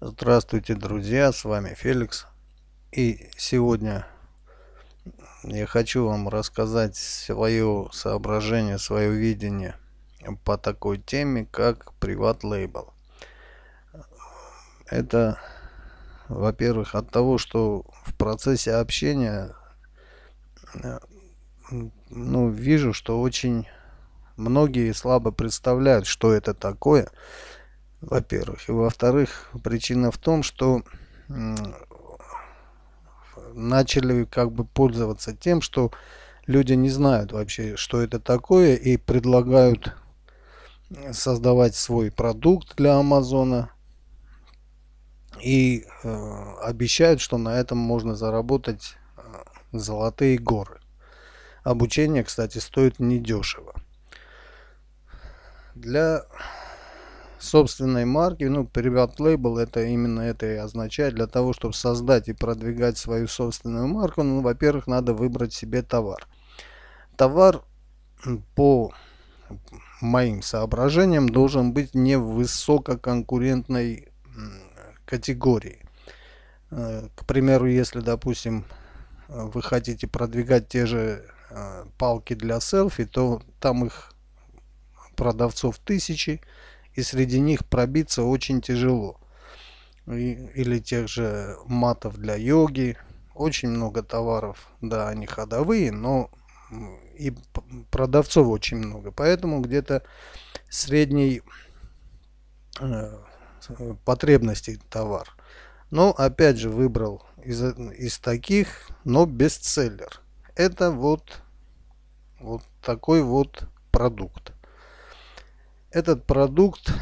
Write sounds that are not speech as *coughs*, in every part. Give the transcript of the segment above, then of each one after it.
Здравствуйте, друзья, с вами Феликс. И сегодня я хочу вам рассказать свое соображение, свое видение по такой теме, как приват-лейбл. Это, во-первых, от того, что в процессе общения ну, вижу, что очень многие слабо представляют, что это такое – во-первых. И во-вторых, причина в том, что начали как бы пользоваться тем, что люди не знают вообще, что это такое, и предлагают создавать свой продукт для Амазона и э, обещают, что на этом можно заработать э, золотые горы. Обучение, кстати, стоит недешево. Для собственной марки, ну, приват лейбл это именно это и означает, для того, чтобы создать и продвигать свою собственную марку, ну, во-первых, надо выбрать себе товар. Товар по моим соображениям должен быть не в высококонкурентной категории. Э, к примеру, если, допустим, вы хотите продвигать те же э, палки для селфи, то там их продавцов тысячи, и среди них пробиться очень тяжело. И, или тех же матов для йоги. Очень много товаров, да, они ходовые, но и продавцов очень много. Поэтому где-то средний э, э потребностей товар. Но опять же выбрал из, из таких, но бестселлер. Это вот, вот такой вот продукт. Этот продукт,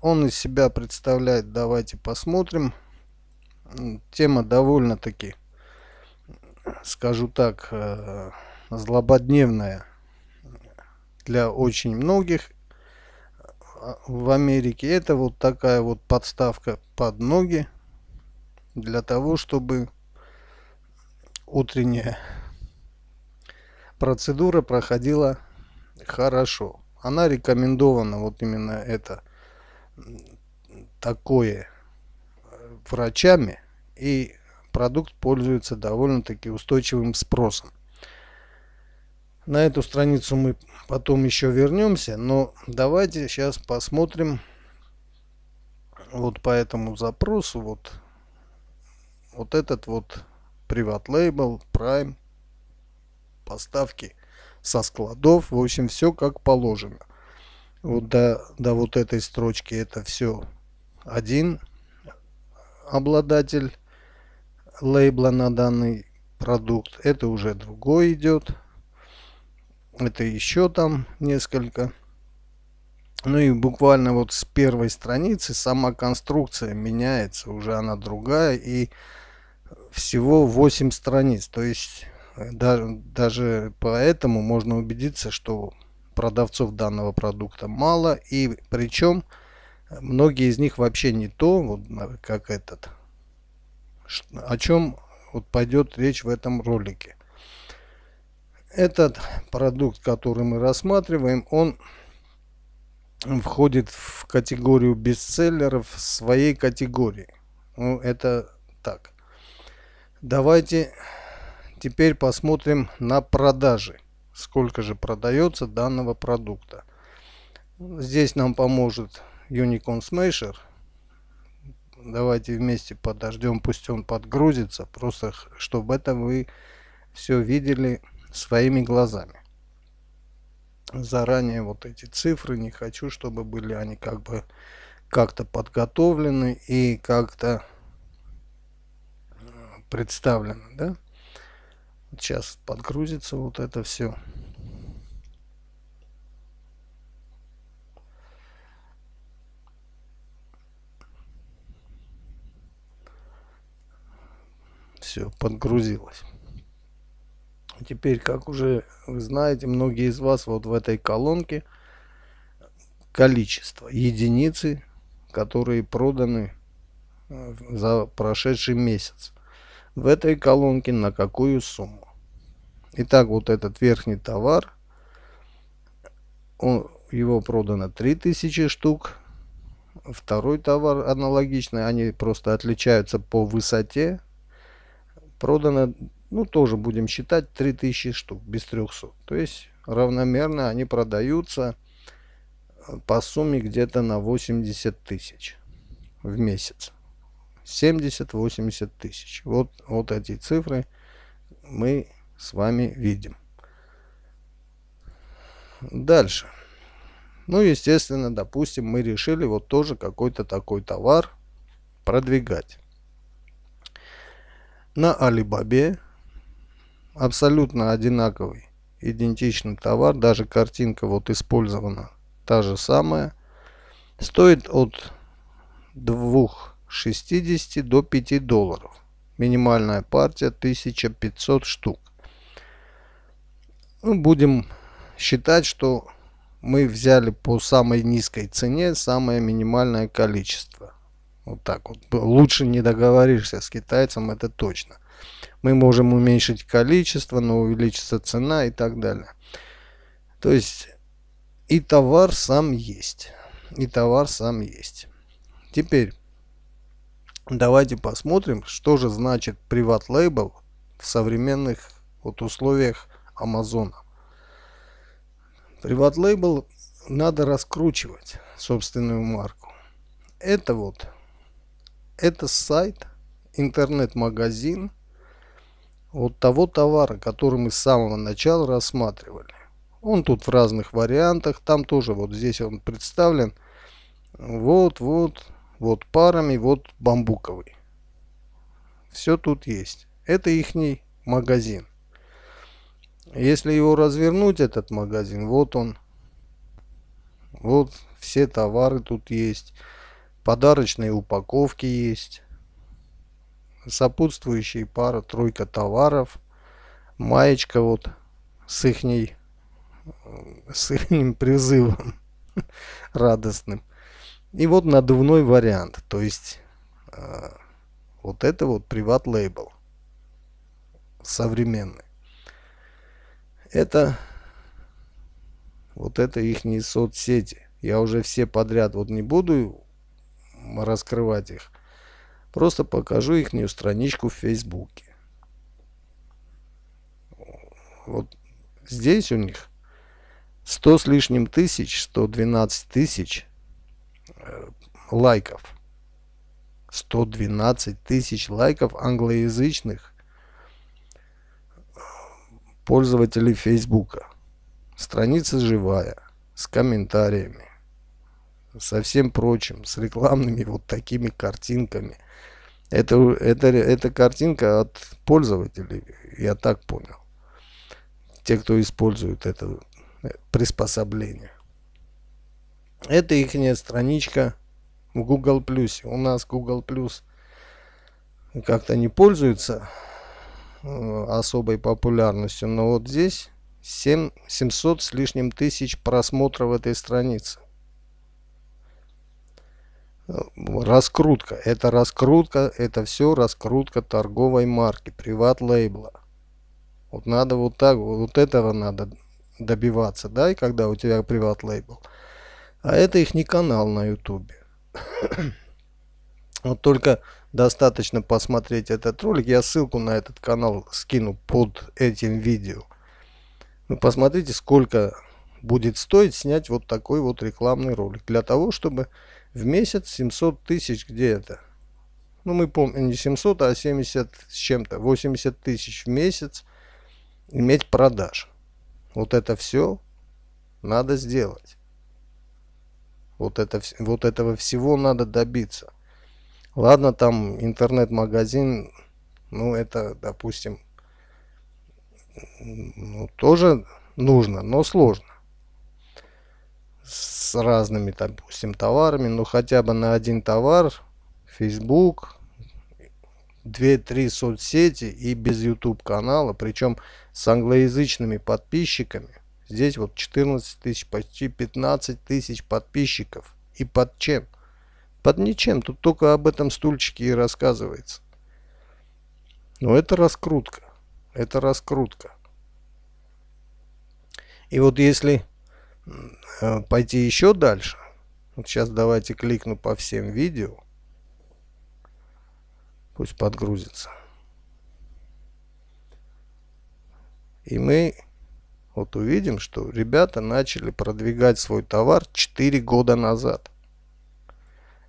он из себя представляет, давайте посмотрим. Тема довольно-таки, скажу так, э, злободневная для очень многих а, в Америке. Это вот такая вот подставка под ноги для того, чтобы утренняя процедура проходила хорошо она рекомендована вот именно это такое э, врачами и продукт пользуется довольно таки устойчивым спросом на эту страницу мы потом еще вернемся но давайте сейчас посмотрим вот по этому запросу вот вот этот вот приват лейбл prime поставки со складов, в общем, все как положено. Вот до, до вот этой строчки это все один обладатель лейбла на данный продукт, это уже другой идет, это еще там несколько. Ну и буквально вот с первой страницы сама конструкция меняется, уже она другая и всего 8 страниц. То есть Э, даже, даже поэтому можно убедиться, что продавцов данного продукта мало. И причем э, многие из них вообще не то, вот, как этот, о чем вот пойдет речь в этом ролике. Этот продукт, который мы рассматриваем, он входит в категорию бестселлеров своей категории. Ну, это так. Давайте Теперь посмотрим на продажи. Сколько же продается данного продукта. Здесь нам поможет Unicorn Smasher. Давайте вместе подождем, пусть он подгрузится. Просто, чтобы это вы все видели своими глазами. Заранее вот эти цифры не хочу, чтобы были они как бы как-то подготовлены и как-то э, представлены. Да? Сейчас подгрузится вот это все. Все, подгрузилось. Теперь, как уже вы знаете, многие из вас вот в этой колонке количество, единицы, которые проданы э, за прошедший месяц. В этой колонке на какую сумму. Итак, вот этот верхний товар, он, его продано 3000 штук. Второй товар аналогичный, они просто отличаются по высоте. Продано, ну тоже будем считать, 3000 штук без 300. То есть равномерно они продаются э, по сумме где-то на 80 тысяч в месяц. 70-80 тысяч. Вот, вот эти цифры мы с вами видим. Дальше. Ну, естественно, допустим, мы решили вот тоже какой-то такой товар продвигать. На Алибабе абсолютно одинаковый, идентичный товар, даже картинка вот использована та же самая. Стоит от 2,60 до 5 долларов. Минимальная партия 1500 штук. Ну, будем считать, что мы взяли по самой низкой цене самое минимальное количество. Вот так вот. Лучше не договоришься с китайцем, это точно. Мы можем уменьшить количество, но увеличится цена и так далее. То есть и товар сам есть. И товар сам есть. Теперь давайте посмотрим, что же значит приват лейбл в современных вот условиях Амазона. Приват-лейбл надо раскручивать собственную марку. Это вот, это сайт, интернет-магазин вот того товара, который мы с самого начала рассматривали. Он тут в разных вариантах, там тоже вот здесь он представлен. Вот, вот, вот парами, вот бамбуковый. Все тут есть. Это ихний магазин. Если его развернуть, этот магазин, вот он. Вот все товары тут есть. Подарочные упаковки есть. Сопутствующие пара, тройка товаров. Маечка вот с ихней, с ихним призывом *laughs* радостным. И вот надувной вариант. То есть э, вот это вот приват лейбл современный. Это... Вот это их соцсети. Я уже все подряд вот не буду раскрывать их. Просто покажу их страничку в Фейсбуке. Вот здесь у них 100 с лишним тысяч, 112 тысяч э, лайков. 112 тысяч лайков англоязычных пользователей Фейсбука. Страница живая, с комментариями, со всем прочим, с рекламными вот такими картинками. Это, это, это картинка от пользователей, я так понял. Те, кто использует это э, приспособление. Это их страничка в Google У нас Google Plus как-то не пользуется Э, особой популярностью, но вот здесь 7, 700 с лишним тысяч просмотров этой страницы. Раскрутка. Это раскрутка, это все раскрутка торговой марки, приват-лейбла. Вот надо вот так, вот этого надо добиваться, да, и когда у тебя приват-лейбл. А это их не канал на ютубе. *coughs* вот только достаточно посмотреть этот ролик. Я ссылку на этот канал скину под этим видео. Вы ну, посмотрите, сколько будет стоить снять вот такой вот рекламный ролик. Для того, чтобы в месяц 700 тысяч, где то Ну, мы помним, не 700, а 70 с чем-то, 80 тысяч в месяц иметь продаж. Вот это все надо сделать. Вот, это, вот этого всего надо добиться. Ладно, там интернет-магазин, ну это, допустим, ну, тоже нужно, но сложно. С разными, допустим, товарами, ну хотя бы на один товар, Facebook, 2-3 соцсети и без YouTube канала, причем с англоязычными подписчиками. Здесь вот 14 тысяч, почти 15 тысяч подписчиков. И под чем? Под ничем, тут только об этом стульчике и рассказывается. Но это раскрутка. Это раскрутка. И вот если э, пойти еще дальше, вот сейчас давайте кликну по всем видео, пусть подгрузится. И мы вот увидим, что ребята начали продвигать свой товар 4 года назад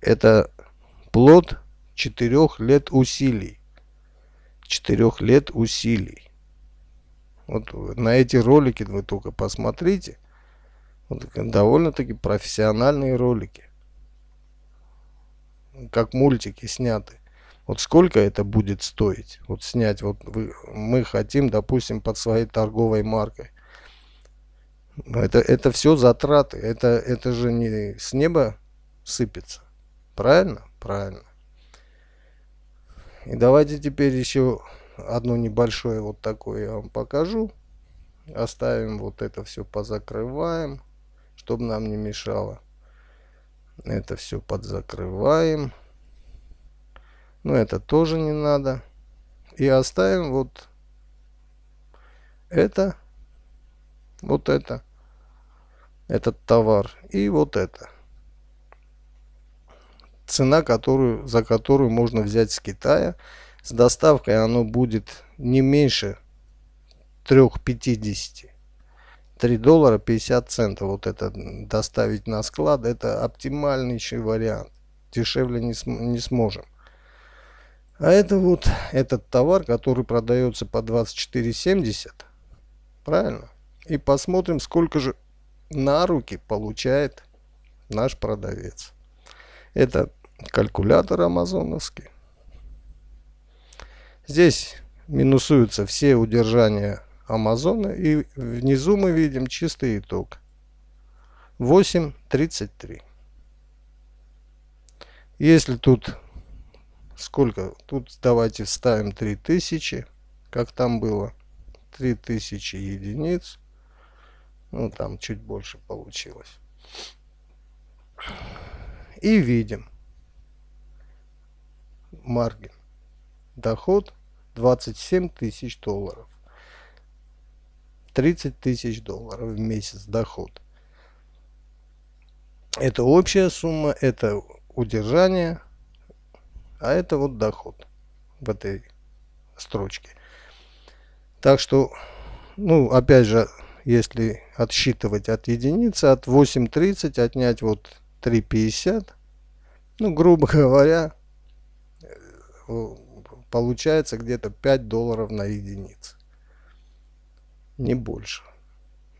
это плод четырех лет усилий. Четырех лет усилий. Вот на эти ролики вы только посмотрите. Вот довольно-таки профессиональные ролики. Как мультики сняты. Вот сколько это будет стоить? Вот снять, вот вы, мы хотим, допустим, под своей торговой маркой. Это, это все затраты. Это, это же не с неба сыпется. Правильно? Правильно. И давайте теперь еще одно небольшое вот такое я вам покажу. Оставим вот это все позакрываем, чтобы нам не мешало. Это все подзакрываем. Но это тоже не надо. И оставим вот это, вот это, этот товар и вот это цена, которую, за которую можно взять с Китая. С доставкой оно будет не меньше 3,50. 3 доллара 50 центов. Вот это доставить на склад, это оптимальнейший вариант. Дешевле не, не сможем. А это вот этот товар, который продается по 24,70. Правильно? И посмотрим, сколько же на руки получает наш продавец. Это калькулятор амазоновский. Здесь минусуются все удержания Амазона. И внизу мы видим чистый итог. 8.33. Если тут сколько? Тут давайте вставим 3000, как там было. 3000 единиц. Ну, там чуть больше получилось. И видим. Маргин. Доход 27 тысяч долларов. 30 тысяч долларов в месяц доход. Это общая сумма, это удержание, а это вот доход в этой строчке. Так что, ну, опять же, если отсчитывать от единицы, от 8.30 отнять вот 3.50, ну, грубо *laughs* говоря, получается где-то 5 долларов на единицу. Не больше.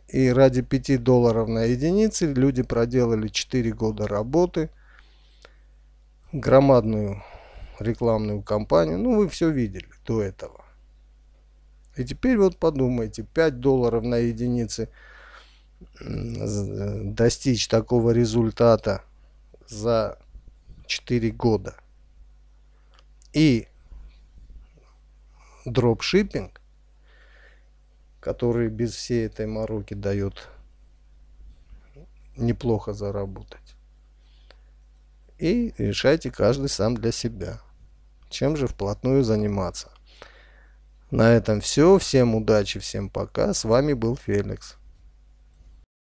И ради 5 долларов на единице люди проделали 4 года работы, громадную рекламную кампанию. Ну, вы все видели до этого. И теперь вот подумайте, 5 долларов на единицы э, достичь такого результата за 4 года – и дропшиппинг, который без всей этой мороки дает неплохо заработать. И решайте каждый сам для себя. Чем же вплотную заниматься. На этом все. Всем удачи, всем пока. С вами был Феликс.